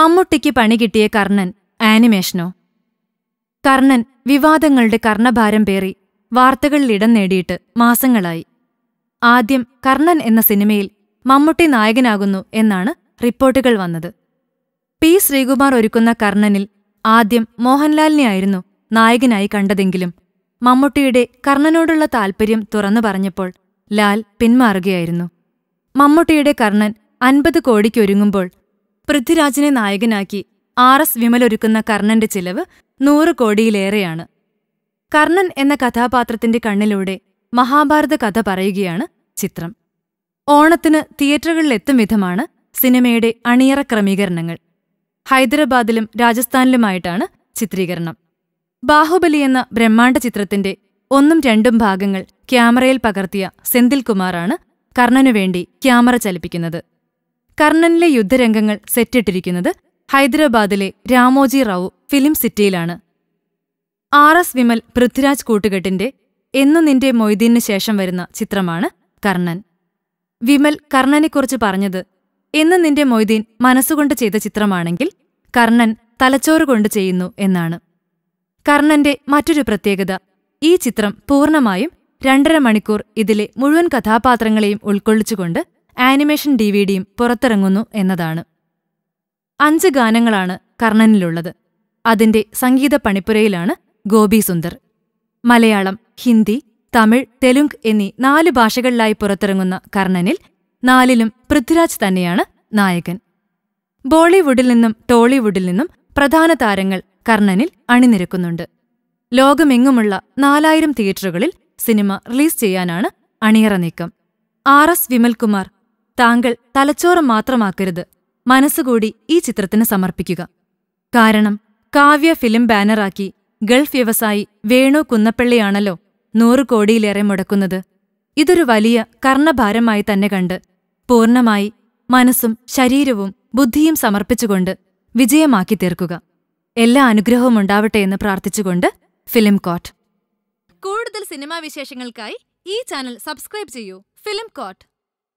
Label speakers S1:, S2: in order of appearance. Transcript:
S1: മമ്മൂട്ടിക്ക് പണി കിട്ടിയ കർണൻ ആനിമേഷനോ കർണൻ വിവാദങ്ങളുടെ കർണഭാരം പേറി വാർത്തകളിൽ ഇടം നേടിയിട്ട് മാസങ്ങളായി ആദ്യം കർണൻ എന്ന സിനിമയിൽ മമ്മൂട്ടി നായകനാകുന്നു എന്നാണ് റിപ്പോർട്ടുകൾ വന്നത് പി ശ്രീകുമാർ ഒരുക്കുന്ന കർണനിൽ ആദ്യം മോഹൻലാലിനെയായിരുന്നു നായകനായി കണ്ടതെങ്കിലും മമ്മൂട്ടിയുടെ കർണനോടുള്ള താൽപ്പര്യം തുറന്നു പറഞ്ഞപ്പോൾ ലാൽ പിന്മാറുകയായിരുന്നു മമ്മൂട്ടിയുടെ കർണൻ അൻപത് കോടിക്കൊരുങ്ങുമ്പോൾ പൃഥ്വിരാജിനെ നായകനാക്കി ആർ എസ് വിമലൊരുക്കുന്ന കർണന്റെ ചിലവ് നൂറ് കോടിയിലേറെയാണ് കർണൻ എന്ന കഥാപാത്രത്തിന്റെ കണ്ണിലൂടെ മഹാഭാരത കഥ പറയുകയാണ് ചിത്രം ഓണത്തിന് തിയേറ്ററുകളിലെത്തും വിധമാണ് സിനിമയുടെ അണിയറ ക്രമീകരണങ്ങൾ ഹൈദരാബാദിലും രാജസ്ഥാനിലുമായിട്ടാണ് ചിത്രീകരണം ബാഹുബലി എന്ന ബ്രഹ്മാണ്ഡ ചിത്രത്തിന്റെ ഒന്നും രണ്ടും ഭാഗങ്ങൾ ക്യാമറയിൽ പകർത്തിയ സെന്തിൽകുമാറാണ് കർണനുവേണ്ടി ക്യാമറ ചലിപ്പിക്കുന്നത് കർണനിലെ യുദ്ധരംഗങ്ങൾ സെറ്റിട്ടിരിക്കുന്നത് ഹൈദരാബാദിലെ രാമോജി റാവു ഫിലിം സിറ്റിയിലാണ് ആർ എസ് വിമൽ പൃഥ്വിരാജ് കൂട്ടുകെട്ടിന്റെ എന്നു നിന്റെ മൊയ്തീനു ശേഷം വരുന്ന ചിത്രമാണ് കർണൻ വിമൽ കർണനെക്കുറിച്ച് പറഞ്ഞത് എന്നു നിന്റെ മൊയ്തീൻ മനസ്സുകൊണ്ട് ചെയ്ത ചിത്രമാണെങ്കിൽ കർണൻ തലച്ചോറ് കൊണ്ട് ചെയ്യുന്നു എന്നാണ് കർണന്റെ മറ്റൊരു പ്രത്യേകത ഈ ചിത്രം പൂർണ്ണമായും രണ്ടര മണിക്കൂർ ഇതിലെ മുഴുവൻ കഥാപാത്രങ്ങളെയും ഉൾക്കൊള്ളിച്ചുകൊണ്ട് ആനിമേഷൻ ഡി വി ഡിയും പുറത്തിറങ്ങുന്നു എന്നതാണ് അഞ്ച് ഗാനങ്ങളാണ് കർണനിലുള്ളത് അതിന്റെ സംഗീത പണിപ്പുരയിലാണ് ഗോപി സുന്ദർ മലയാളം ഹിന്ദി തമിഴ് തെലുങ്ക് എന്നീ നാല് ഭാഷകളിലായി പുറത്തിറങ്ങുന്ന കർണനിൽ നാലിലും പൃഥ്വിരാജ് തന്നെയാണ് നായകൻ ബോളിവുഡിൽ നിന്നും ടോളിവുഡിൽ നിന്നും പ്രധാന താരങ്ങൾ കർണനിൽ അണിനിരക്കുന്നുണ്ട് ലോകമെങ്ങുമുള്ള നാലായിരം തിയേറ്ററുകളിൽ സിനിമ റിലീസ് ചെയ്യാനാണ് അണിയറ നീക്കം ആർ എസ് വിമൽകുമാർ താങ്കൾ തലച്ചോറ് മാത്രമാക്കരുത് മനസ്സുകൂടി ഈ ചിത്രത്തിന് സമർപ്പിക്കുക കാരണം കാവ്യ ഫിലിം ബാനറാക്കി ഗൾഫ് വ്യവസായി വേണു കുന്നപ്പള്ളിയാണല്ലോ നൂറു കോടിയിലേറെ മുടക്കുന്നത് ഇതൊരു വലിയ കർണഭാരമായി തന്നെ കണ്ട് പൂർണ്ണമായി മനസ്സും ശരീരവും ബുദ്ധിയും സമർപ്പിച്ചുകൊണ്ട് വിജയമാക്കി തീർക്കുക എല്ലാ അനുഗ്രഹവും ഉണ്ടാവട്ടെ എന്ന് പ്രാർത്ഥിച്ചുകൊണ്ട് ഫിലിം കോട്ട് കൂടുതൽ സിനിമാ വിശേഷങ്ങൾക്കായി ഈ ചാനൽ സബ്സ്ക്രൈബ് ചെയ്യൂ ഫിലിം കോട്ട്